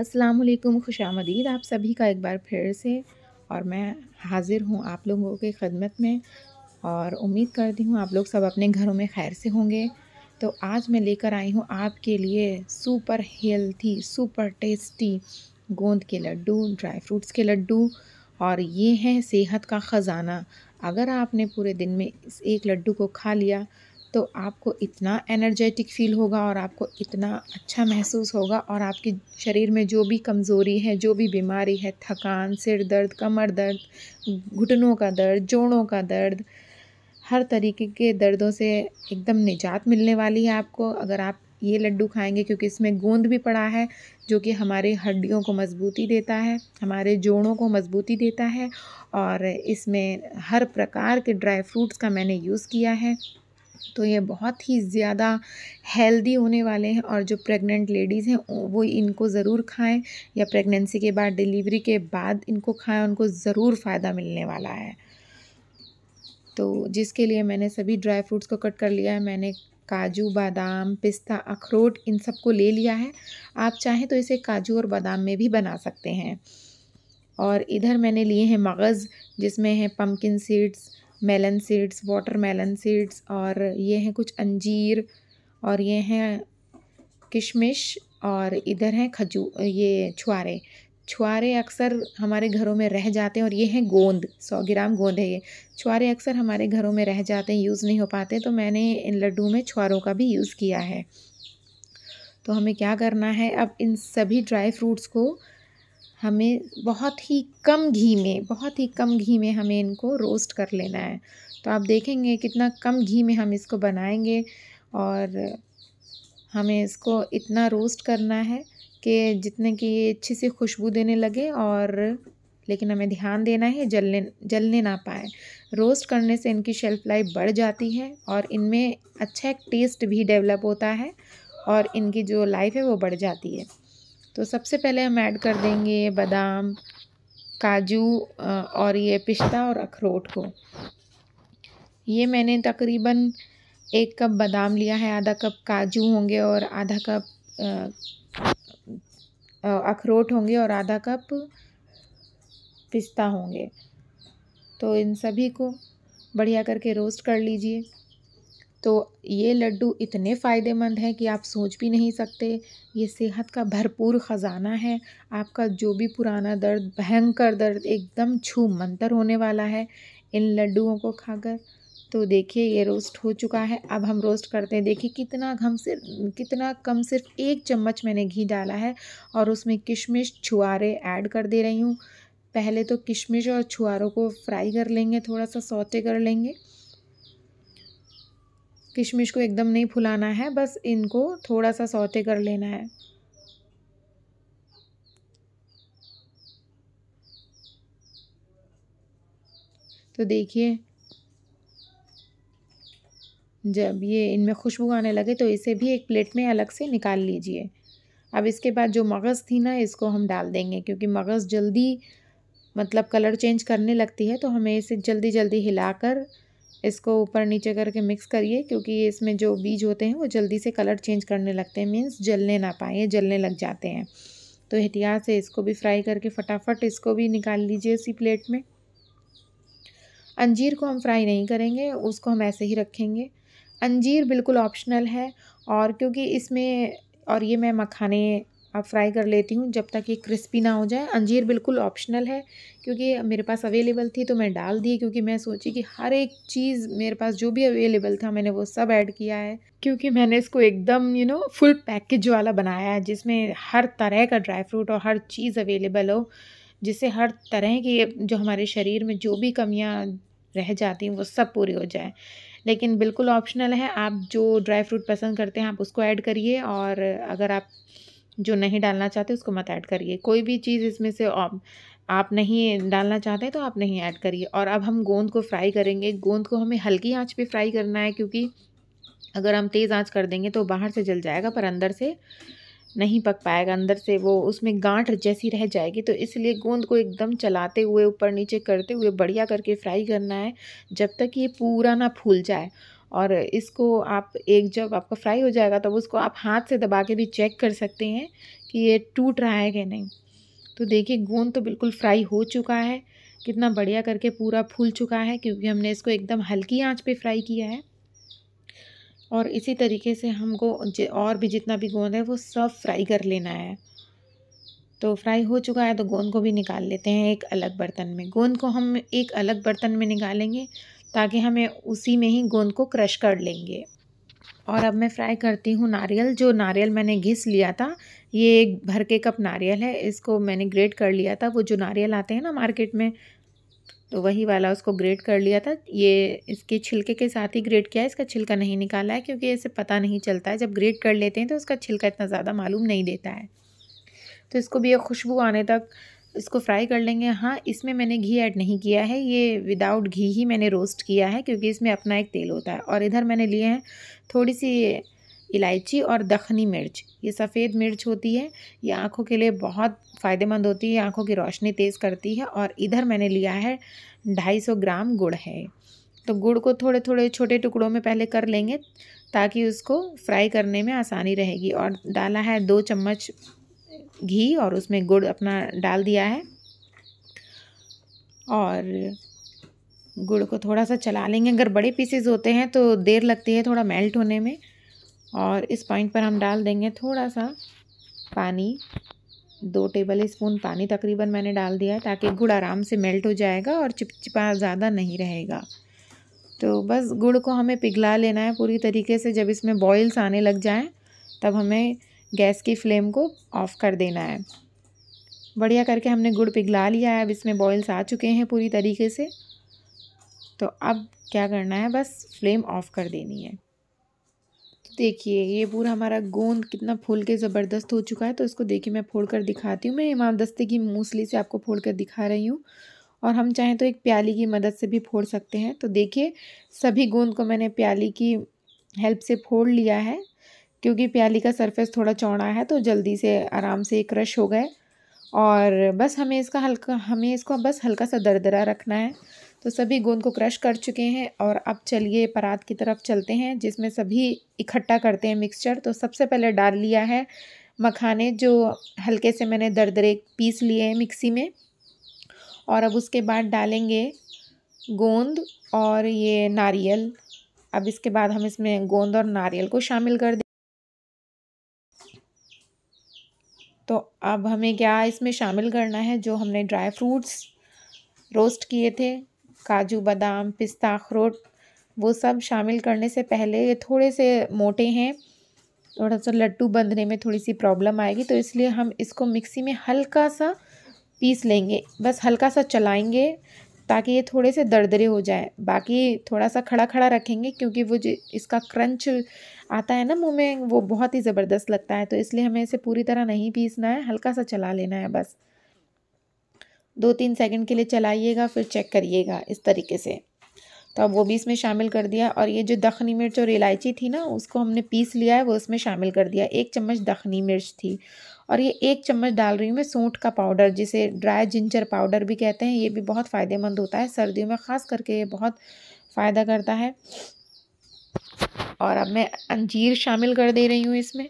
अस्सलाम खुश आमदीद आप सभी का एक बार फिर से और मैं हाज़िर हूँ आप लोगों के खदमत में और उम्मीद करती हूँ आप लोग सब अपने घरों में खैर से होंगे तो आज मैं लेकर आई हूँ आपके लिए सुपर हेल्थी सुपर टेस्टी गोंद के लड्डू ड्राई फ्रूट्स के लड्डू और ये हैं सेहत का ख़जाना अगर आपने पूरे दिन में इस एक लड्डू को खा लिया तो आपको इतना एनर्जेटिक फील होगा और आपको इतना अच्छा महसूस होगा और आपके शरीर में जो भी कमज़ोरी है जो भी बीमारी है थकान सिर दर्द कमर दर्द घुटनों का दर्द जोड़ों का दर्द हर तरीके के दर्दों से एकदम निजात मिलने वाली है आपको अगर आप ये लड्डू खाएंगे क्योंकि इसमें गोंद भी पड़ा है जो कि हमारे हड्डियों को मजबूती देता है हमारे जोड़ों को मजबूती देता है और इसमें हर प्रकार के ड्राई फ्रूट्स का मैंने यूज़ किया है तो ये बहुत ही ज़्यादा हेल्दी होने वाले हैं और जो प्रेग्नेंट लेडीज़ हैं वो इनको ज़रूर खाएं या प्रेगनेंसी के बाद डिलीवरी के बाद इनको खाएं उनको ज़रूर फ़ायदा मिलने वाला है तो जिसके लिए मैंने सभी ड्राई फ्रूट्स को कट कर लिया है मैंने काजू बादाम पिस्ता अखरोट इन सब को ले लिया है आप चाहें तो इसे काजू और बादाम में भी बना सकते हैं और इधर मैंने लिए हैं मगज़ जिसमें हैं pumpkin seeds melon seeds watermelon seeds और ये हैं कुछ अंजीर और ये हैं किशमिश और इधर हैं खजू ये छुआरे छुआरे अक्सर हमारे घरों में रह जाते हैं और ये हैं गोंद सौ ग्राम गोंद है ये छुआरे अक्सर हमारे घरों में रह जाते हैं यूज़ नहीं हो पाते तो मैंने इन लड्डू में छुआरों का भी यूज़ किया है तो हमें क्या करना है अब इन सभी ड्राई फ्रूट्स को हमें बहुत ही कम घी में बहुत ही कम घी में हमें इनको रोस्ट कर लेना है तो आप देखेंगे कितना कम घी में हम इसको बनाएंगे और हमें इसको इतना रोस्ट करना है कि जितने कि ये अच्छी सी खुशबू देने लगे और लेकिन हमें ध्यान देना है जलने जलने ना पाए रोस्ट करने से इनकी शेल्फ़ लाइफ बढ़ जाती है और इनमें अच्छा एक टेस्ट भी डेवलप होता है और इनकी जो लाइफ है वो बढ़ जाती है तो सबसे पहले हम ऐड कर देंगे बादाम काजू और ये पिस्ता और अखरोट को ये मैंने तकरीबन एक कप बादाम लिया है आधा कप काजू होंगे और आधा कप अखरोट होंगे और आधा कप पिस्ता होंगे तो इन सभी को बढ़िया करके रोस्ट कर लीजिए तो ये लड्डू इतने फ़ायदेमंद हैं कि आप सोच भी नहीं सकते ये सेहत का भरपूर ख़जाना है आपका जो भी पुराना दर्द भयंकर दर्द एकदम छू मंतर होने वाला है इन लड्डुओं को खाकर तो देखिए ये रोस्ट हो चुका है अब हम रोस्ट करते हैं देखिए कितना घम सिर्फ कितना कम सिर्फ एक चम्मच मैंने घी डाला है और उसमें किशमिश छुआरे ऐड कर दे रही हूँ पहले तो किशमिश और छुआरों को फ्राई कर लेंगे थोड़ा सा सौते कर लेंगे किशमिश को एकदम नहीं फुलाना है बस इनको थोड़ा सा सौते कर लेना है तो देखिए जब ये इनमें खुशबू आने लगे तो इसे भी एक प्लेट में अलग से निकाल लीजिए अब इसके बाद जो मगज़ थी ना इसको हम डाल देंगे क्योंकि मगज़ जल्दी मतलब कलर चेंज करने लगती है तो हमें इसे जल्दी जल्दी हिलाकर इसको ऊपर नीचे करके मिक्स करिए क्योंकि इसमें जो बीज होते हैं वो जल्दी से कलर चेंज करने लगते हैं मीन्स जलने ना पाए जलने लग जाते हैं तो एहतियात से इसको भी फ्राई करके फटाफट इसको भी निकाल लीजिए इसी प्लेट में अंजीर को हम फ्राई नहीं करेंगे उसको हम ऐसे ही रखेंगे अंजीर बिल्कुल ऑप्शनल है और क्योंकि इसमें और ये मैं मखाने अब फ्राई कर लेती हूँ जब तक ये क्रिस्पी ना हो जाए अंजीर बिल्कुल ऑप्शनल है क्योंकि मेरे पास अवेलेबल थी तो मैं डाल दी क्योंकि मैं सोची कि हर एक चीज़ मेरे पास जो भी अवेलेबल था मैंने वो सब ऐड किया है क्योंकि मैंने इसको एकदम यू नो फुल पैकेज वाला बनाया है जिसमें हर तरह का ड्राई फ्रूट और हर चीज़ अवेलेबल हो जिससे हर तरह की जो हमारे शरीर में जो भी कमियाँ रह जाती हैं वो सब पूरी हो जाए लेकिन बिल्कुल ऑप्शनल है आप जो ड्राई फ्रूट पसंद करते हैं आप उसको ऐड करिए और अगर आप जो नहीं डालना चाहते उसको मत ऐड करिए कोई भी चीज़ इसमें से आप नहीं डालना चाहते तो आप नहीं ऐड करिए और अब हम गोंद को फ्राई करेंगे गोंद को हमें हल्की आंच पे फ्राई करना है क्योंकि अगर हम तेज़ आंच कर देंगे तो बाहर से जल जाएगा पर अंदर से नहीं पक पाएगा अंदर से वो उसमें गांठ जैसी रह जाएगी तो इसलिए गोंद को एकदम चलाते हुए ऊपर नीचे करते हुए बढ़िया करके फ्राई करना है जब तक ये पूरा ना फूल जाए और इसको आप एक जब आपका फ्राई हो जाएगा तब उसको आप हाथ से दबा के भी चेक कर सकते हैं कि ये टूट रहा है कि नहीं तो देखिए गोंद तो बिल्कुल फ्राई हो चुका है कितना बढ़िया करके पूरा फूल चुका है क्योंकि हमने इसको एकदम हल्की आंच पे फ्राई किया है और इसी तरीके से हमको और भी जितना भी गोंद है वो सब फ्राई कर लेना है तो फ्राई हो चुका है तो गोंद को भी निकाल लेते हैं एक अलग बर्तन में गोंद को हम एक अलग बर्तन में निकालेंगे ताकि हमें उसी में ही गोंद को क्रश कर लेंगे और अब मैं फ्राई करती हूँ नारियल जो नारियल मैंने घिस लिया था ये एक भर के कप नारियल है इसको मैंने ग्रेट कर लिया था वो जो नारियल आते हैं ना मार्केट में तो वही वाला उसको ग्रेट कर लिया था ये इसके छिलके के साथ ही ग्रेट किया है इसका छिलका नहीं निकाला है क्योंकि इसे पता नहीं चलता है जब ग्रेट कर लेते हैं तो उसका छिलका इतना ज़्यादा मालूम नहीं देता है तो इसको भी ये खुशबू आने तक इसको फ्राई कर लेंगे हाँ इसमें मैंने घी ऐड नहीं किया है ये विदाउट घी ही मैंने रोस्ट किया है क्योंकि इसमें अपना एक तेल होता है और इधर मैंने लिए हैं थोड़ी सी इलायची और दखनी मिर्च ये सफ़ेद मिर्च होती है ये आँखों के लिए बहुत फ़ायदेमंद होती है आँखों की रोशनी तेज़ करती है और इधर मैंने लिया है ढाई सौ ग्राम गुड़ है तो गुड़ को थोड़े थोड़े छोटे टुकड़ों में पहले कर लेंगे ताकि उसको फ्राई करने में आसानी रहेगी और डाला है दो चम्मच घी और उसमें गुड़ अपना डाल दिया है और गुड़ को थोड़ा सा चला लेंगे अगर बड़े पीसेज होते हैं तो देर लगती है थोड़ा मेल्ट होने में और इस पॉइंट पर हम डाल देंगे थोड़ा सा पानी दो टेबल स्पून पानी तकरीबन मैंने डाल दिया है ताकि गुड़ आराम से मेल्ट हो जाएगा और चिपचिपा ज़्यादा नहीं रहेगा तो बस गुड़ को हमें पिघला लेना है पूरी तरीके से जब इसमें बॉयल्स आने लग जाएँ तब हमें गैस की फ्लेम को ऑफ़ कर देना है बढ़िया करके हमने गुड़ पिघला लिया है अब इसमें बॉयल्स आ चुके हैं पूरी तरीके से तो अब क्या करना है बस फ्लेम ऑफ़ कर देनी है तो देखिए ये पूरा हमारा गोंद कितना फूल के ज़बरदस्त हो चुका है तो इसको देखिए मैं फोड़ कर दिखाती हूँ मैं इमाम दस्ते की मूसली से आपको फोड़ कर दिखा रही हूँ और हम चाहें तो एक प्याली की मदद से भी फोड़ सकते हैं तो देखिए सभी गोंद को मैंने प्याली की हेल्प से फोड़ लिया है क्योंकि प्याली का सरफेस थोड़ा चौड़ा है तो जल्दी से आराम से क्रश हो गए और बस हमें इसका हल्का हमें इसको बस हल्का सा दरदरा रखना है तो सभी गोंद को क्रश कर चुके हैं और अब चलिए परात की तरफ चलते हैं जिसमें सभी इकट्ठा करते हैं मिक्सचर तो सबसे पहले डाल लिया है मखाने जो हल्के से मैंने दरदरे पीस लिए हैं मिक्सी में और अब उसके बाद डालेंगे गोंद और ये नारियल अब इसके बाद हम इसमें गोंद और नारियल को शामिल कर दें तो अब हमें क्या इसमें शामिल करना है जो हमने ड्राई फ्रूट्स रोस्ट किए थे काजू बादाम पिस्ता अखरोट वो सब शामिल करने से पहले ये थोड़े से मोटे हैं थोड़ा सा लड्डू बंधने में थोड़ी सी प्रॉब्लम आएगी तो इसलिए हम इसको मिक्सी में हल्का सा पीस लेंगे बस हल्का सा चलाएंगे ताकि ये थोड़े से दरदरे हो जाए बाकी थोड़ा सा खड़ा खड़ा रखेंगे क्योंकि वो जो इसका क्रंच आता है ना मुंह में वो बहुत ही ज़बरदस्त लगता है तो इसलिए हमें इसे पूरी तरह नहीं पीसना है हल्का सा चला लेना है बस दो तीन सेकंड के लिए चलाइएगा फिर चेक करिएगा इस तरीके से तो अब वो भी इसमें शामिल कर दिया और ये जो दखनी मिर्च और इलायची थी ना उसको हमने पीस लिया है वो इसमें शामिल कर दिया एक चम्मच दखनी मिर्च थी और ये एक चम्मच डाल रही हूँ मैं सूंठ का पाउडर जिसे ड्राई जिंजर पाउडर भी कहते हैं ये भी बहुत फ़ायदेमंद होता है सर्दियों में ख़ास करके ये बहुत फ़ायदा करता है और अब मैं अंजीर शामिल कर दे रही हूँ इसमें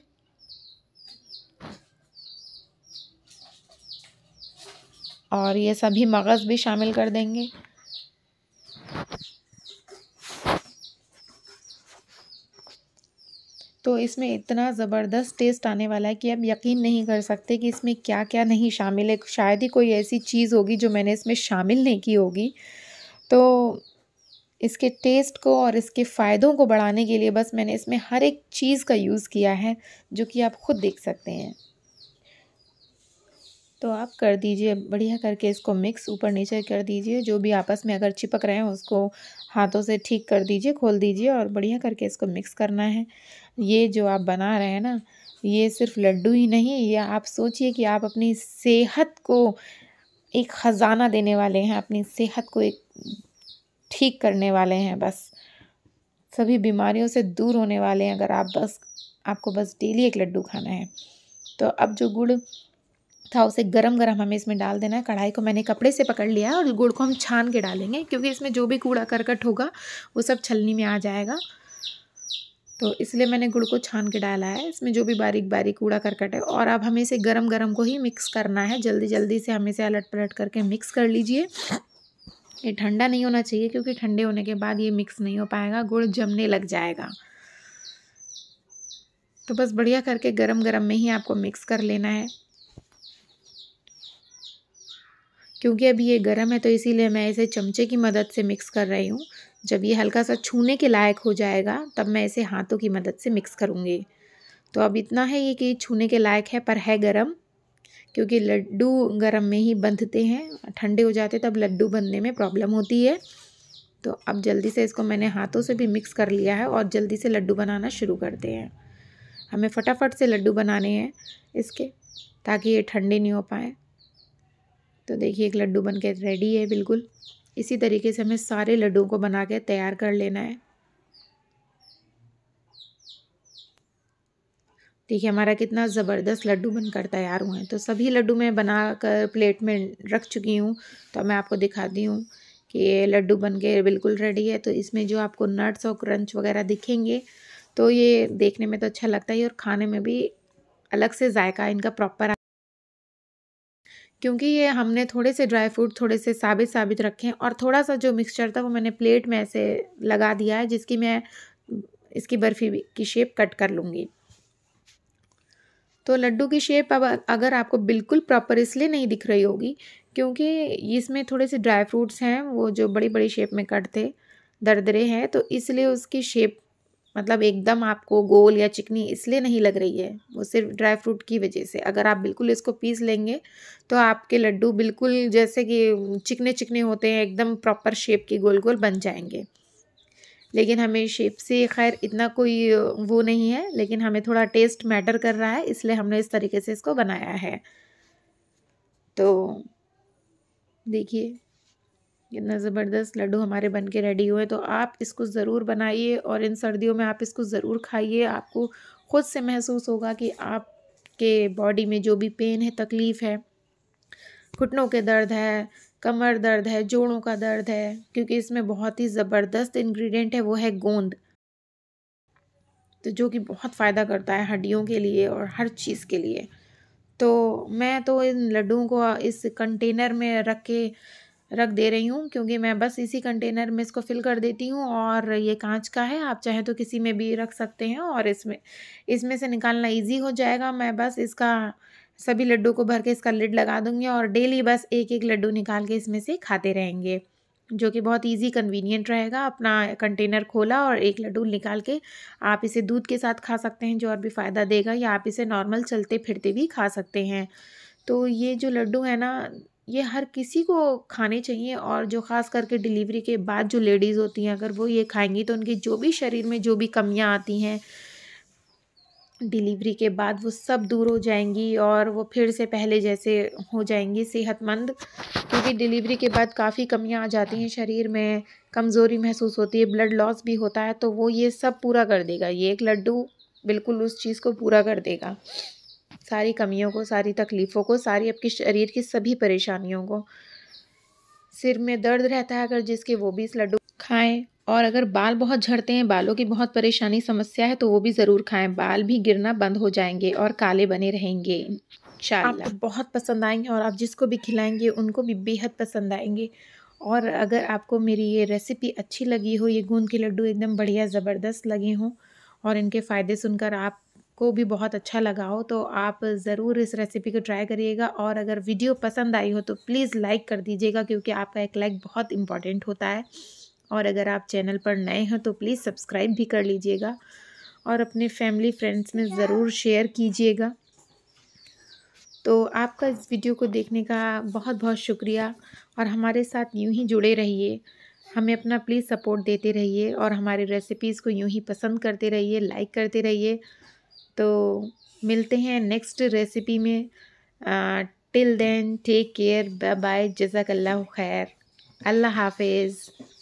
और ये सभी मगज़ भी शामिल कर देंगे तो इसमें इतना ज़बरदस्त टेस्ट आने वाला है कि आप यकीन नहीं कर सकते कि इसमें क्या क्या नहीं शामिल है शायद ही कोई ऐसी चीज़ होगी जो मैंने इसमें शामिल नहीं की होगी तो इसके टेस्ट को और इसके फ़ायदों को बढ़ाने के लिए बस मैंने इसमें हर एक चीज़ का यूज़ किया है जो कि आप ख़ुद देख सकते हैं तो आप कर दीजिए बढ़िया करके इसको मिक्स ऊपर नीचे कर दीजिए जो भी आपस में अगर चिपक रहे हैं उसको हाथों से ठीक कर दीजिए खोल दीजिए और बढ़िया करके इसको मिक्स करना है ये जो आप बना रहे हैं ना ये सिर्फ लड्डू ही नहीं ये आप सोचिए कि आप अपनी सेहत को एक ख़जाना देने वाले हैं अपनी सेहत को एक ठीक करने वाले हैं बस सभी बीमारियों से दूर होने वाले हैं अगर आप बस आपको बस डेली एक लड्डू खाना है तो अब जो गुड़ था उसे गरम गरम हमें इसमें डाल देना है कढ़ाई को मैंने कपड़े से पकड़ लिया है और गुड़ को हम छान के डालेंगे क्योंकि इसमें जो भी कूड़ा करकट होगा वो सब छलनी में आ जाएगा तो इसलिए मैंने गुड़ को छान के डाला है इसमें जो भी बारीक बारीक कूड़ा करकट है और अब हमें इसे गरम गरम को ही मिक्स करना है जल्दी जल्दी से हमें इसे अलट पलट करके मिक्स कर लीजिए ये ठंडा नहीं होना चाहिए क्योंकि ठंडे होने के बाद ये मिक्स नहीं हो पाएगा गुड़ जमने लग जाएगा तो बस बढ़िया करके गरम गरम में ही आपको मिक्स कर लेना है क्योंकि अभी ये गर्म है तो इसीलिए मैं इसे चमचे की मदद से मिक्स कर रही हूँ जब ये हल्का सा छूने के लायक हो जाएगा तब मैं इसे हाथों की मदद से मिक्स करूँगी तो अब इतना है ये कि छूने के लायक है पर है गर्म क्योंकि लड्डू गर्म में ही बंधते हैं ठंडे हो जाते तब लड्डू बनने में प्रॉब्लम होती है तो अब जल्दी से इसको मैंने हाथों से भी मिक्स कर लिया है और जल्दी से लड्डू बनाना शुरू करते हैं हमें फटाफट से लड्डू बनाने हैं इसके ताकि ये ठंडे नहीं हो पाए तो देखिए एक लड्डू बन के रेडी है बिल्कुल इसी तरीके से हमें सारे लड्डू को बना के तैयार कर लेना है देखिए हमारा कितना ज़बरदस्त लड्डू बनकर तैयार हुए हैं तो सभी लड्डू मैं बना कर प्लेट में रख चुकी हूँ तो मैं आपको दिखाती हूँ कि ये लड्डू बन के बिल्कुल रेडी है तो इसमें जो आपको नट्स और क्रंच वगैरह दिखेंगे तो ये देखने में तो अच्छा लगता है और खाने में भी अलग से जायका इनका प्रॉपर क्योंकि ये हमने थोड़े से ड्राई फ्रूट थोड़े से साबित साबित रखे हैं और थोड़ा सा जो मिक्सचर था वो मैंने प्लेट में ऐसे लगा दिया है जिसकी मैं इसकी बर्फ़ी की शेप कट कर लूँगी तो लड्डू की शेप अब अगर आपको बिल्कुल प्रॉपर इसलिए नहीं दिख रही होगी क्योंकि इसमें थोड़े से ड्राई फ्रूट्स हैं वो जो बड़ी बड़ी शेप में कटते दरदरे हैं तो इसलिए उसकी शेप मतलब एकदम आपको गोल या चिकनी इसलिए नहीं लग रही है वो सिर्फ ड्राई फ्रूट की वजह से अगर आप बिल्कुल इसको पीस लेंगे तो आपके लड्डू बिल्कुल जैसे कि चिकने चिकने होते हैं एकदम प्रॉपर शेप के गोल गोल बन जाएंगे लेकिन हमें शेप से खैर इतना कोई वो नहीं है लेकिन हमें थोड़ा टेस्ट मैटर कर रहा है इसलिए हमने इस तरीके से इसको बनाया है तो देखिए कितना ज़बरदस्त लड्डू हमारे बन के रेडी हुए तो आप इसको ज़रूर बनाइए और इन सर्दियों में आप इसको ज़रूर खाइए आपको ख़ुद से महसूस होगा कि आपके बॉडी में जो भी पेन है तकलीफ़ है घुटनों के दर्द है कमर दर्द है जोड़ों का दर्द है क्योंकि इसमें बहुत ही ज़बरदस्त इंग्रेडिएंट है वो है गोंद तो जो कि बहुत फ़ायदा करता है हड्डियों के लिए और हर चीज़ के लिए तो मैं तो इन लड्डुओं को इस कंटेनर में रख के रख दे रही हूँ क्योंकि मैं बस इसी कंटेनर में इसको फिल कर देती हूँ और ये कांच का है आप चाहे तो किसी में भी रख सकते हैं और इसमें इसमें से निकालना इजी हो जाएगा मैं बस इसका सभी लड्डू को भर के इसका लिड लगा दूंगी और डेली बस एक एक लड्डू निकाल के इसमें से खाते रहेंगे जो कि बहुत इजी कन्वीनियंट रहेगा अपना कंटेनर खोला और एक लड्डू निकाल के आप इसे दूध के साथ खा सकते हैं जो और भी फ़ायदा देगा या आप इसे नॉर्मल चलते फिरते भी खा सकते हैं तो ये जो लड्डू है ना ये हर किसी को खाने चाहिए और जो ख़ास करके डिलीवरी के बाद जो लेडीज़ होती हैं अगर वो ये खाएंगी तो उनकी जो भी शरीर में जो भी कमियाँ आती हैं डिलीवरी के बाद वो सब दूर हो जाएंगी और वो फिर से पहले जैसे हो जाएंगी सेहतमंद क्योंकि डिलीवरी के बाद काफ़ी कमियां आ जाती हैं शरीर में कमज़ोरी महसूस होती है ब्लड लॉस भी होता है तो वो ये सब पूरा कर देगा ये एक लड्डू बिल्कुल उस चीज़ को पूरा कर देगा सारी कमियों को सारी तकलीफ़ों को सारी आपके शरीर की सभी परेशानियों को सिर में दर्द रहता है अगर जिसके वो भी इस लड्डू खाएँ और अगर बाल बहुत झड़ते हैं बालों की बहुत परेशानी समस्या है तो वो भी ज़रूर खाएं बाल भी गिरना बंद हो जाएंगे और काले बने रहेंगे आपको बहुत पसंद आएंगे और आप जिसको भी खिलाएंगे उनको भी बेहद पसंद आएंगे और अगर आपको मेरी ये रेसिपी अच्छी लगी हो ये गूंद के लड्डू एकदम बढ़िया ज़बरदस्त लगे हों और इनके फ़ायदे सुनकर आप को भी बहुत अच्छा लगा हो तो आप ज़रूर इस रेसिपी को ट्राई करिएगा और अगर वीडियो पसंद आई हो तो प्लीज़ लाइक कर दीजिएगा क्योंकि आपका एक लाइक बहुत इम्पॉर्टेंट होता है और अगर आप चैनल पर नए हैं तो प्लीज़ सब्सक्राइब भी कर लीजिएगा और अपने फैमिली फ्रेंड्स में ज़रूर शेयर कीजिएगा तो आपका इस वीडियो को देखने का बहुत बहुत शुक्रिया और हमारे साथ यूं ही जुड़े रहिए हमें अपना प्लीज़ सपोर्ट देते रहिए और हमारे रेसिपीज़ को यूं ही पसंद करते रहिए लाइक करते रहिए तो मिलते हैं नेक्स्ट रेसिपी में till then take care bye bye जजाकल्ला खैर अल्लाह हाफिज़